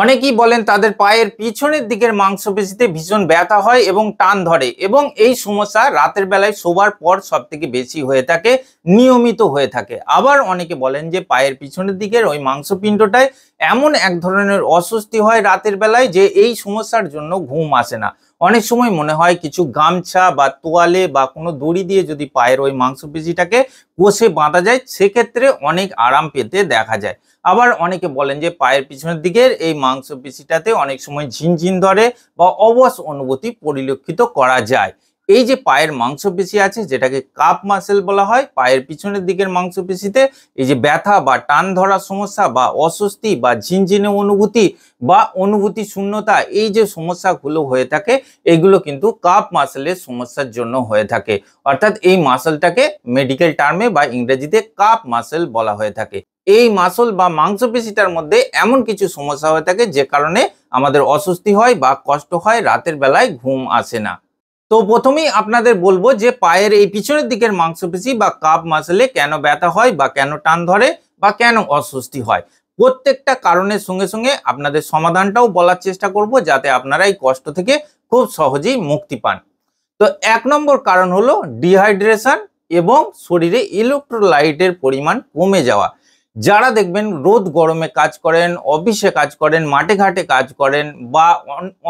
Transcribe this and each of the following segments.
অনেকেই বলেন তাদের পায়ের পিছনের দিকের মাংসপেশিতে ভীষণ ব্যথা হয় এবং টান ধরে এবং এই সমস্যা রাতের বেলায় শোবার পর সব থেকে বেশি হয়ে থাকে নিয়মিত হয়ে থাকে আবার অনেকে বলেন যে পায়ের পিছনের দিকের ওই মাংসপিণ্ডটায় এমন এক ধরনের অস্বস্তি হয় রাতের বেলায় যে এই সমস্যার জন্য ঘুম আসে না অনেক সময় মনে হয় কিছু গামছা বা তোয়ালে বা কোনো দড়ি দিয়ে যদি পায়ের ওই মাংসপেশিটাকে কষে বাঁধা যায় সেক্ষেত্রে অনেক আরাম পেতে দেখা যায় আবার অনেকে বলেন যে পায়ের পিছনের দিকের এই মাংসপেশিটাতে অনেক সময় ঝিনঝিন ধরে বা অবশ অনুভূতি পরিলক্ষিত করা যায় এই যে পায়ের মাংসপেশি আছে যেটাকে কাপ মাসেল বলা হয় পায়ের পিছনের দিকের মাংসপেশিতে এই যে ব্যথা বা টান ধরার সমস্যা বা অস্বস্তি বা ঝিনঝিনে অনুভূতি বা অনুভূতি শূন্যতা এই যে সমস্যাগুলো হয়ে থাকে এগুলো কিন্তু কাপ মাসেলের সমস্যার জন্য হয়ে থাকে অর্থাৎ এই মাসেলটাকে মেডিকেল টার্মে বা ইংরেজিতে কাপ মাসেল বলা হয়ে থাকে এই মাসল বা মাংসপেশিটার মধ্যে এমন কিছু সমস্যা হয়ে থাকে যে কারণে আমাদের অস্বস্তি হয় বা কষ্ট হয় রাতের বেলায় ঘুম আসে না তো প্রথমেই আপনাদের বলবো যে পায়ের এই পিছনের দিকের মাংসপেশি বা কাপ মাসলে কেন ব্যথা হয় বা কেন টান ধরে বা কেন অস্বস্তি হয় প্রত্যেকটা কারণের সঙ্গে সঙ্গে আপনাদের সমাধানটাও বলার চেষ্টা করব যাতে আপনারা এই কষ্ট থেকে খুব সহজেই মুক্তি পান তো এক নম্বর কারণ হলো ডিহাইড্রেশন এবং শরীরে ইলেকট্রোলাইটের পরিমাণ কমে যাওয়া যারা দেখবেন রোদ গরমে কাজ করেন অফিসে কাজ করেন মাঠে ঘাটে কাজ করেন বা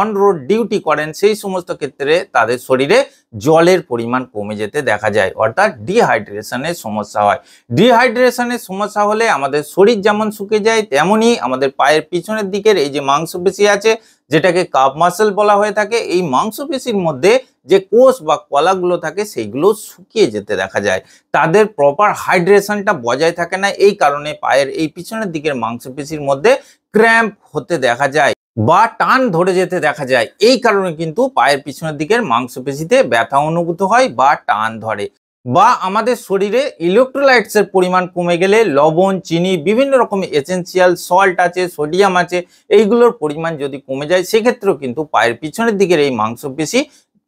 অন রোড ডিউটি করেন সেই সমস্ত ক্ষেত্রে তাদের শরীরে জলের পরিমাণ কমে যেতে দেখা যায় অর্থাৎ ডিহাইড্রেশনের সমস্যা হয় ডিহাইড্রেশনের সমস্যা হলে আমাদের শরীর যেমন শুকে যায় তেমনই আমাদের পায়ের পিছনের দিকের এই যে মাংসপেশি আছে যেটাকে কাপ মাসেল বলা হয়ে থাকে এই মাংসপেশির মধ্যে যে কোষ বা কলাগুলো থাকে সেইগুলো শুকিয়ে যেতে দেখা যায় তাদের প্রপার হাইড্রেশনটা বজায় থাকে না এই কারণে পায়ের এই পিছনের দিকের মাংসপেশির মধ্যে ক্র্যাম্প হতে দেখা যায় বা টান ধরে যেতে দেখা যায় এই কারণে কিন্তু পায়ের পিছনের দিকের মাংসপেশিতে ব্যথা অনুভূত হয় বা টান ধরে বা আমাদের শরীরে ইলেকট্রোলাইটসের পরিমাণ কমে গেলে লবণ চিনি বিভিন্ন রকমের এসেন্সিয়াল সল্ট আছে সোডিয়াম আছে এইগুলোর পরিমাণ যদি কমে যায় সেক্ষেত্রেও কিন্তু পায়ের পিছনের দিকের এই মাংসপেশি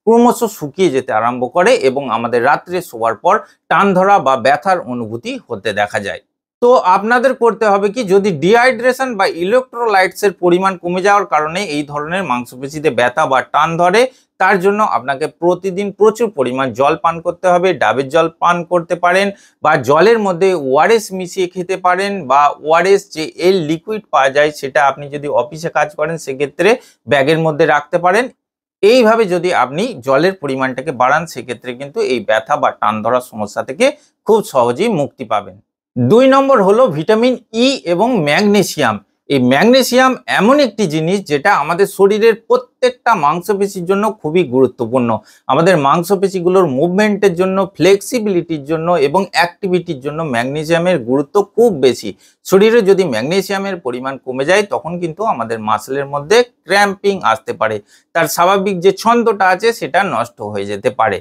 ক্রমশ শুকিয়ে যেতে আরম্ভ করে এবং আমাদের রাত্রে শোয়ার পর টান ধরা বা ব্যথার অনুভূতি হতে দেখা যায় তো আপনাদের করতে হবে কি যদি ডিহাইড্রেশন বা ইলেকট্রোলাইটসের পরিমাণ কমে যাওয়ার কারণে এই ধরনের মাংসপেশিতে ব্যথা বা টান ধরে তার জন্য আপনাকে প্রতিদিন প্রচুর পরিমাণ জল পান করতে হবে ডাবের জল পান করতে পারেন বা জলের মধ্যে ওআরএস মিশিয়ে খেতে পারেন বা ওআরএস যে এল লিকুইড পাওয়া যায় সেটা আপনি যদি অফিসে কাজ করেন সেক্ষেত্রে ব্যাগের মধ্যে রাখতে পারেন এইভাবে যদি আপনি জলের পরিমাণটাকে বাড়ান সেক্ষেত্রে কিন্তু এই ব্যথা বা টান ধরার সমস্যা থেকে খুব সহজেই মুক্তি পাবেন দুই নম্বর হলো ভিটামিন ই e এবং ম্যাগনেসিয়াম এই ম্যাগনেসিয়াম এমন একটি জিনিস যেটা আমাদের শরীরের প্রত্যেক প্রত্যেকটা মাংসপেশির জন্য খুবই গুরুত্বপূর্ণ আমাদের মাংসপেশিগুলোর মুভমেন্টের জন্য ফ্লেক্সিবিলিটির জন্য এবং অ্যাক্টিভিটির জন্য ম্যাগনেশিয়ামের গুরুত্ব খুব বেশি শরীরে যদি ম্যাগনেশিয়ামের পরিমাণ কমে যায় তখন কিন্তু আমাদের মাসেলের মধ্যে ক্র্যাম্পিং আসতে পারে তার স্বাভাবিক যে ছন্দটা আছে সেটা নষ্ট হয়ে যেতে পারে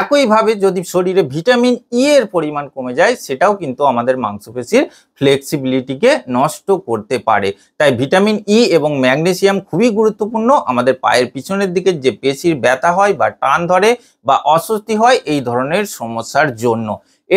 একইভাবে যদি শরীরে ভিটামিন ই e এর পরিমাণ কমে যায় সেটাও কিন্তু আমাদের মাংসপেশির ফ্লেক্সিবিলিটিকে নষ্ট করতে পারে তাই ভিটামিন ই e এবং ম্যাগনেসিয়াম খুবই গুরুত্বপূর্ণ আমাদের পায়ের পিছনের দিকে যে পেশির ব্যথা হয় বা টান ধরে বা অস্বস্তি হয় এই ধরনের সমস্যার জন্য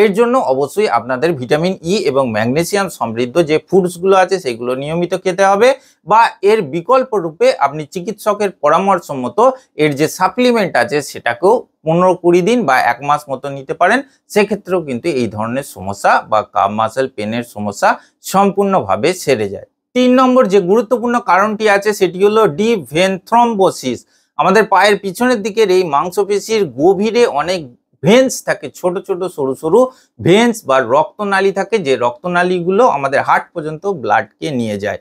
এর জন্য অবশ্যই আপনাদের ভিটামিন ই e এবং ম্যাগনেসিয়াম সমৃদ্ধ যে ফুডসগুলো আছে সেগুলো নিয়মিত খেতে হবে বা এর বিকল্প রূপে আপনি চিকিৎসকের পরামর্শ মতো এর যে সাপ্লিমেন্ট আছে সেটাকেও পনেরো কুড়ি দিন বা এক মাস মতো নিতে পারেন সেক্ষেত্রেও কিন্তু এই ধরনের সমস্যা বা কাপ মাসেল পেনের সমস্যা সম্পূর্ণভাবে সেরে যায় তিন নম্বর যে গুরুত্বপূর্ণ কারণটি আছে সেটি হলো ডি ভেনথ্রম্বোসিস আমাদের পায়ের পিছনের দিকের এই মাংসপেশির গভীরে অনেক ভেন্স থাকে ছোট ছোট সরু সরু ভেন্স বা রক্তনালী থাকে যে রক্তনালীগুলো আমাদের হার্ট পর্যন্ত ব্লাডকে নিয়ে যায়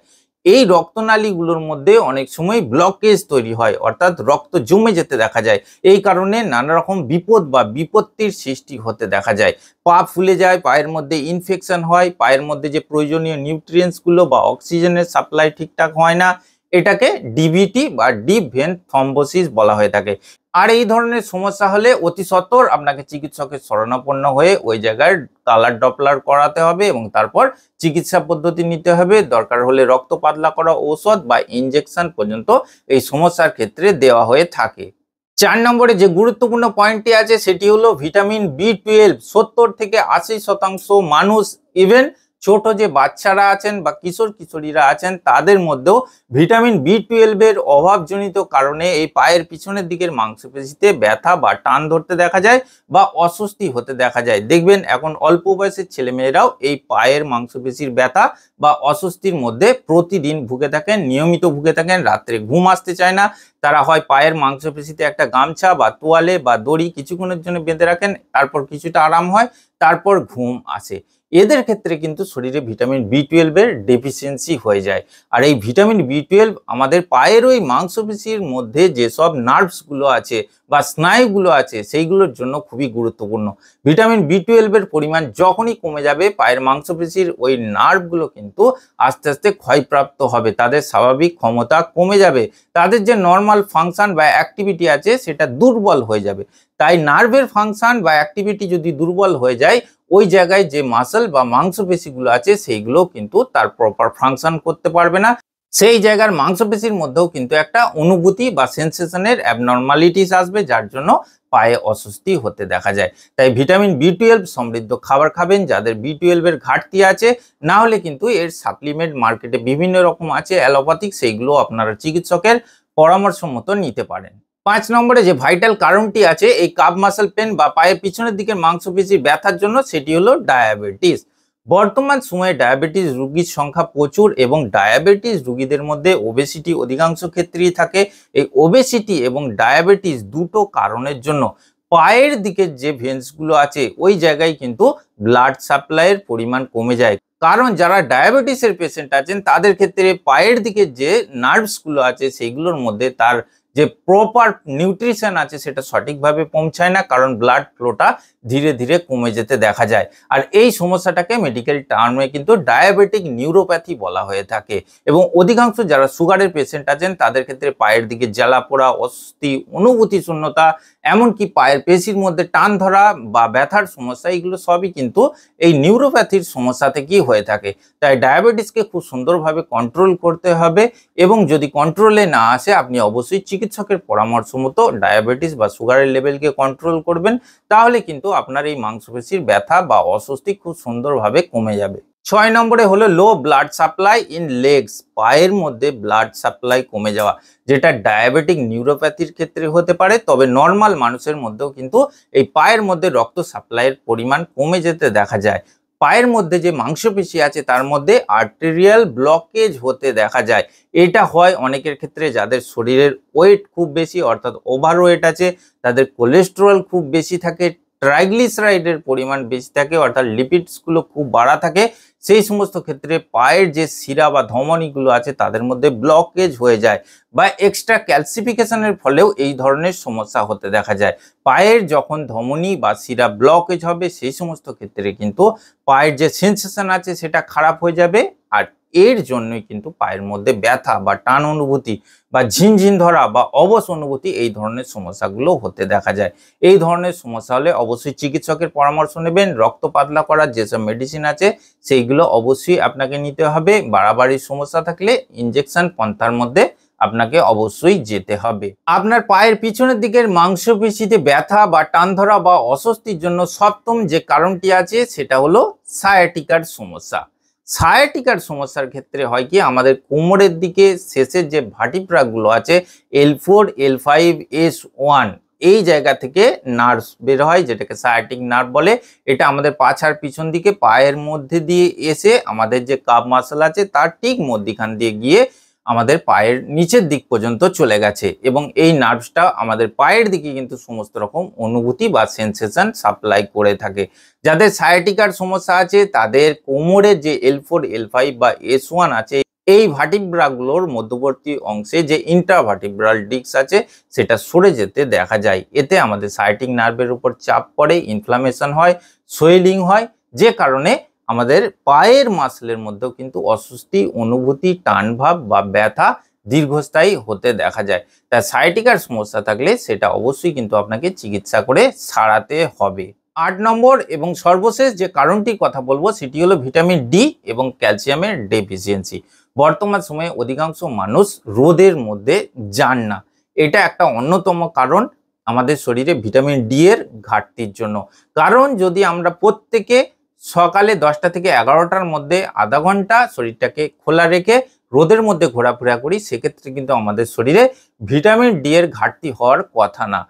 এই রক্তনালীগুলোর মধ্যে অনেক সময় ব্লকেজ তৈরি হয় অর্থাৎ রক্ত জমে যেতে দেখা যায় এই কারণে নানা রকম বিপদ বা বিপত্তির সৃষ্টি হতে দেখা যায় পা ফুলে যায় পায়ের মধ্যে ইনফেকশন হয় পায়ের মধ্যে যে প্রয়োজনীয় নিউট্রিয়েন্টসগুলো বা অক্সিজেনের সাপ্লাই ঠিকঠাক হয় না এটাকে ডিবিটি বা ডিপ ভেন থম্বোসিস বলা হয়ে থাকে আর এই ধরনের সমস্যা হলে অতি সত্বর আপনাকে চিকিৎসকের শরণাপন্ন হয়ে ওই জায়গায় কালার ডপলার করাতে হবে এবং তারপর চিকিৎসা পদ্ধতি নিতে হবে দরকার হলে রক্ত পাতলা করা ঔষধ বা ইঞ্জেকশন পর্যন্ত এই সমস্যার ক্ষেত্রে দেওয়া হয়ে থাকে চার নম্বরে যে গুরুত্বপূর্ণ পয়েন্টটি আছে সেটি হলো ভিটামিন বি টুয়েলভ সত্তর থেকে আশি শতাংশ মানুষ ইভেন ছোট যে বাচ্চারা আছেন বা কিশোর কিশোরীরা আছেন তাদের মধ্যেও ভিটামিন বি টুয়েলভের অভাবজনিত কারণে এই পায়ের পিছনের দিকের মাংসপেশিতে ব্যথা বা টান ধরতে দেখা যায় বা অস্বস্তি হতে দেখা যায় দেখবেন এখন অল্প বয়সের ছেলেমেয়েরাও এই পায়ের মাংসপেশির ব্যথা বা অস্বস্তির মধ্যে প্রতিদিন ভুগে থাকেন নিয়মিত ভুগে থাকেন রাত্রে ঘুম আসতে চায় না তারা হয় পায়ের মাংসপেশিতে একটা গামছা বা তোয়ালে বা দড়ি কিছুক্ষণের জন্য বেঁধে রাখেন তারপর কিছুটা আরাম হয় তারপর ঘুম আসে এদের ক্ষেত্রে কিন্তু শরীরে ভিটামিন বি টুয়েলভের ডেফিসিয়েন্সি হয়ে যায় আর এই ভিটামিন বি টুয়েলভ আমাদের পায়ের ওই মাংসপেশির মধ্যে যেসব নার্ভসগুলো আছে বা স্নায়ুগুলো আছে সেইগুলোর জন্য খুবই গুরুত্বপূর্ণ ভিটামিন বি টুয়েলভের পরিমাণ যখনই কমে যাবে পায়ের মাংসপেশির ওই নার্ভগুলো কিন্তু আস্তে আস্তে ক্ষয়প্রাপ্ত হবে তাদের স্বাভাবিক ক্ষমতা কমে যাবে তাদের যে নর্মাল ফাংশন বা অ্যাক্টিভিটি আছে সেটা দুর্বল হয়ে যাবে তাই নার্ভের ফাংশন বা অ্যাক্টিভিটি যদি দুর্বল হয়ে যায় ওই জায়গায় যে মাসেল বা মাংসপেশিগুলো আছে সেইগুলো কিন্তু তার প্রপার ফাংশন করতে পারবে না সেই জায়গার মাংসপেশির মধ্যেও কিন্তু একটা অনুভূতি বা সেন্সেশনের অ্যাবনর্মালিটিস আসবে যার জন্য পায়ে অস্বস্তি হতে দেখা যায় তাই ভিটামিন বি টুয়েলভ সমৃদ্ধ খাবার খাবেন যাদের বি টুয়েলভের ঘাটতি আছে না হলে কিন্তু এর সাপ্লিমেন্ট মার্কেটে বিভিন্ন রকম আছে অ্যালোপ্যাথিক সেইগুলো আপনারা চিকিৎসকের পরামর্শ মতো নিতে পারেন পাঁচ নম্বরে যে ভাইটাল কারণটি আছে এই কাপ মাসেল পেন বা পায়ের পিছনের দিকের মাংসপেশির ব্যথার জন্য সেটি হলো ডায়াবেটিস বর্তমান সময়ে ডায়াবেটিস রুগীর সংখ্যা প্রচুর এবং ডায়াবেটিস রুগীদের মধ্যে ওবেসিটি অধিকাংশ ক্ষেত্রেই থাকে এই ওবেসিটি এবং ডায়াবেটিস দুটো কারণের জন্য পায়ের দিকের যে ভেন্সগুলো আছে ওই জায়গায় কিন্তু ব্লাড সাপ্লাইয়ের পরিমাণ কমে যায় কারণ যারা ডায়াবেটিসের পেশেন্ট আছেন তাদের ক্ষেত্রে পায়ের দিকে যে নার্ভসগুলো আছে সেগুলোর মধ্যে তার যে প্রপার নিউট্রিশন আছে সেটা সঠিকভাবে পৌঁছায় না কারণ ব্লাড ফ্লোটা ধীরে ধীরে কমে যেতে দেখা যায় আর এই সমস্যাটাকে মেডিকেল টার্মে কিন্তু ডায়াবেটিক নিউরোপ্যাথি বলা হয়ে থাকে এবং অধিকাংশ যারা সুগারের পেশেন্ট আছেন তাদের ক্ষেত্রে পায়ের দিকে জ্বালা পোড়া অস্থি অনুভূতি শূন্যতা এমনকি পায়ের পেশির মধ্যে টান ধরা বা ব্যথার সমস্যা এগুলো সবই কিন্তু এই নিউরোপ্যাথির সমস্যা থেকেই হয়ে থাকে তাই ডায়াবেটিসকে খুব সুন্দরভাবে কন্ট্রোল করতে হবে এবং যদি কন্ট্রোলে না আসে আপনি অবশ্যই চিকিৎসকের পরামর্শ মতো ডায়াবেটিস বা সুগারের লেভেলকে কন্ট্রোল করবেন তাহলে কিন্তু আপনার এই মাংসপেশির ব্যথা বা অস্বস্তি খুব সুন্দরভাবে কমে যাবে ছয় নম্বরে হলো low blood supply in legs পায়ের মধ্যে ব্লাড সাপ্লাই কমে যাওয়া যেটা ডায়াবেটিক নিউরোপ্যাথির ক্ষেত্রে হতে পারে তবে নর্মাল মানুষের মধ্যেও কিন্তু এই পায়ের মধ্যে রক্ত সাপ্লাইয়ের পরিমাণ কমে যেতে দেখা যায় পায়ের মধ্যে যে মাংসপেশি আছে তার মধ্যে আর্টেরিয়াল ব্লকেজ হতে দেখা যায় এটা হয় অনেকের ক্ষেত্রে যাদের শরীরের ওয়েট খুব বেশি অর্থাৎ ওভার ওয়েট আছে তাদের কোলেস্টেরল খুব বেশি থাকে ট্রাইগ্লিসারাইডের পরিমাণ বেশি থাকে অর্থাৎ লিপিডসগুলো খুব বাড়া থাকে সেই সমস্ত ক্ষেত্রে পায়ের যে শিরা বা ধমনিগুলো আছে তাদের মধ্যে ব্লকেজ হয়ে যায় বা এক্সট্রা ক্যালসিফিকেশনের ফলেও এই ধরনের সমস্যা হতে দেখা যায় পায়ের যখন ধমনি বা শিরা ব্লকেজ হবে সেই সমস্ত ক্ষেত্রে কিন্তু পায়ের যে সেন্সেশন আছে সেটা খারাপ হয়ে যাবে আর এর জন্যই কিন্তু পায়ের মধ্যে ব্যথা বা টান অনুভূতি বা ঝিনঝিন ধরা বা অবস অনুভূতি এই ধরনের সমস্যাগুলো হতে দেখা যায় এই ধরনের সমস্যা হলে অবশ্যই চিকিৎসকের পরামর্শ নেবেন রক্ত পাতলা করার যেসব মেডিসিন আছে সেইগুলো অবশ্যই আপনাকে নিতে হবে বাড়াবাড়ির সমস্যা থাকলে ইঞ্জেকশন পন্থার মধ্যে আপনাকে অবশ্যই যেতে হবে আপনার পায়ের পিছনের দিকের মাংসপেশিতে ব্যথা বা টান ধরা বা অস্বস্তির জন্য সপ্তম যে কারণটি আছে সেটা হলো সায়াটিকার সমস্যা সায়াটিকার সমস্যার ক্ষেত্রে হয় কি আমাদের কোমরের দিকে শেষের যে ভাটিপ্রাগুলো আছে L four L five S one এই জায়গা থেকে নার্ভ বের হয় যেটাকে সায়াটিক নার্ভ বলে এটা আমাদের পাছার পিছন দিকে পায়ের মধ্যে দিয়ে এসে আমাদের যে কাপ মাসল আছে তার ঠিক মধ্যিখান দিয়ে গিয়ে আমাদের পায়ের নিচের দিক পর্যন্ত চলে গেছে এবং এই নার্ভসটা আমাদের পায়ের দিকে কিন্তু সমস্ত রকম অনুভূতি বা সেন্সেশন সাপ্লাই করে থাকে যাদের সায়াটিকার সমস্যা আছে তাদের কোমরের যে এল ফোর এল ফাইভ বা এস ওয়ান আছে এই ভাটিব্রাগুলোর মধ্যবর্তী অংশে যে ইন্ট্রাভার্টিব্রাল ডিস্ক আছে সেটা সরে যেতে দেখা যায় এতে আমাদের সাইটিক নার্ভের উপর চাপ পড়ে ইনফ্লামেশন হয় সোয়েলিং হয় যে কারণে আমাদের পায়ের মাসলের মধ্যেও কিন্তু অস্বস্তি অনুভূতি টানভাব বা ব্যথা দীর্ঘস্থায়ী হতে দেখা যায় তাই সাইটিকার সমস্যা থাকলে সেটা অবশ্যই কিন্তু আপনাকে চিকিৎসা করে সারাতে হবে আট নম্বর এবং সর্বশেষ যে কারণটি কথা বলবো সেটি হলো ভিটামিন ডি এবং ক্যালসিয়ামের ডেফিসিয়েন্সি বর্তমান সময়ে অধিকাংশ মানুষ রোদের মধ্যে যান না এটা একটা অন্যতম কারণ আমাদের শরীরে ভিটামিন ডি এর ঘাটতির জন্য কারণ যদি আমরা প্রত্যেকে সকালে দশটা থেকে এগারোটার মধ্যে আধা ঘন্টা শরীরটাকে খোলা রেখে রোদের মধ্যে ঘোরাফেরা করি সেক্ষেত্রে কিন্তু আমাদের শরীরে ভিটামিন ডি এর ঘাটতি হওয়ার কথা না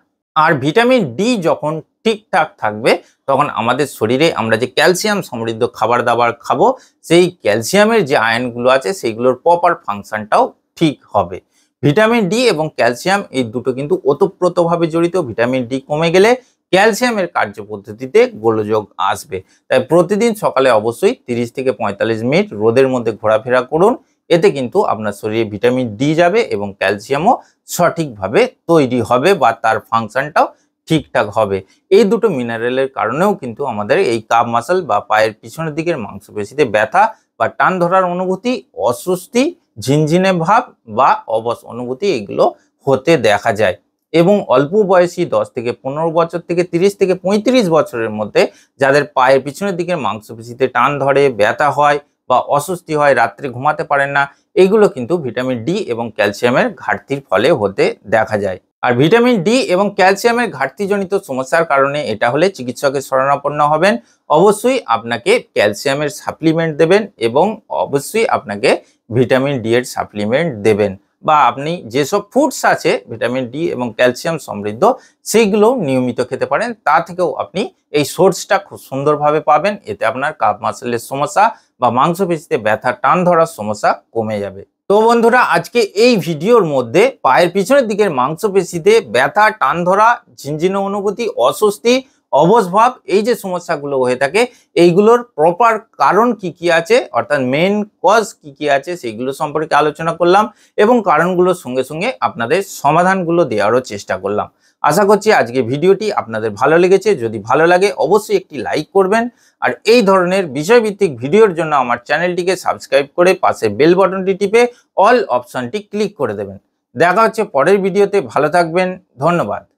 আর ভিটামিন ডি যখন ঠিকঠাক থাকবে তখন আমাদের শরীরে আমরা যে ক্যালসিয়াম সমৃদ্ধ খাবার দাবার খাবো সেই ক্যালসিয়ামের যে আয়নগুলো আছে সেইগুলোর প্রপার ফাংশনটাও ঠিক হবে ভিটামিন ডি এবং ক্যালসিয়াম এই দুটো কিন্তু ওতপ্রোতভাবে জড়িত ভিটামিন ডি কমে গেলে ক্যালসিয়ামের কার্যপদ্ধতিতে গোলযোগ আসবে তাই প্রতিদিন সকালে অবশ্যই 30 থেকে পঁয়তাল্লিশ মিনিট রোদের মধ্যে ঘোরাফেরা করুন এতে কিন্তু আপনার শরীরে ভিটামিন ডি যাবে এবং ক্যালসিয়ামও সঠিকভাবে তৈরি হবে বা তার ফাংশনটাও ঠিকঠাক হবে এই দুটো মিনারেলের কারণেও কিন্তু আমাদের এই কাপ মাসাল বা পায়ের পিছনের দিকের মাংসপেশিতে ব্যথা বা টান ধরার অনুভূতি অস্বস্তি ঝিনঝিনে ভাব বা অবস অনুভূতি এগুলো হতে দেখা যায় এবং অল্প বয়সী দশ থেকে পনেরো বছর থেকে ৩০ থেকে ৩৫ বছরের মধ্যে যাদের পায়ের পিছনের দিকের মাংসপেশিতে টান ধরে ব্যথা হয় বা অস্বস্তি হয় রাত্রে ঘুমাতে পারেন না এগুলো কিন্তু ভিটামিন ডি এবং ক্যালসিয়ামের ঘাটতির ফলে হতে দেখা যায় আর ভিটামিন ডি এবং ক্যালসিয়ামের ঘাটতিজনিত সমস্যার কারণে এটা হলে চিকিৎসকের শরণাপন্ন হবেন অবশ্যই আপনাকে ক্যালসিয়ামের সাপ্লিমেন্ট দেবেন এবং অবশ্যই আপনাকে ভিটামিন ডি এর সাপ্লিমেন্ট দেবেন বা আপনি যেসব ফুডস আছে ভিটামিন ডি এবং ক্যালসিয়াম সমৃদ্ধ সেইগুলো নিয়মিত খেতে পারেন তা থেকেও আপনি এই সোর্সটা খুব সুন্দরভাবে পাবেন এতে আপনার কাপ মাসেলের সমস্যা বা মাংসপেশিতে ব্যথা টান ধরার সমস্যা কমে যাবে তো বন্ধুরা আজকে এই ভিডিওর মধ্যে পায়ের পিছনের দিকের মাংসপেশিতে ব্যথা টান ধরা ঝিনঝিনো অনুভূতি অস্বস্তি অবসভাব এই যে সমস্যাগুলো হয়ে থাকে এইগুলোর প্রপার কারণ কি কি আছে অর্থাৎ মেন কজ কি কি আছে সেইগুলো সম্পর্কে আলোচনা করলাম এবং কারণগুলোর সঙ্গে সঙ্গে আপনাদের সমাধানগুলো দেওয়ারও চেষ্টা করলাম আশা করছি আজকে ভিডিওটি আপনাদের ভালো লেগেছে যদি ভালো লাগে অবশ্যই একটি লাইক করবেন আর এই ধরনের বিষয়ভিত্তিক ভিডিওর জন্য আমার চ্যানেলটিকে সাবস্ক্রাইব করে পাশে বেল বটনটি টিপে অল অপশানটি ক্লিক করে দেবেন দেখা হচ্ছে পরের ভিডিওতে ভালো থাকবেন ধন্যবাদ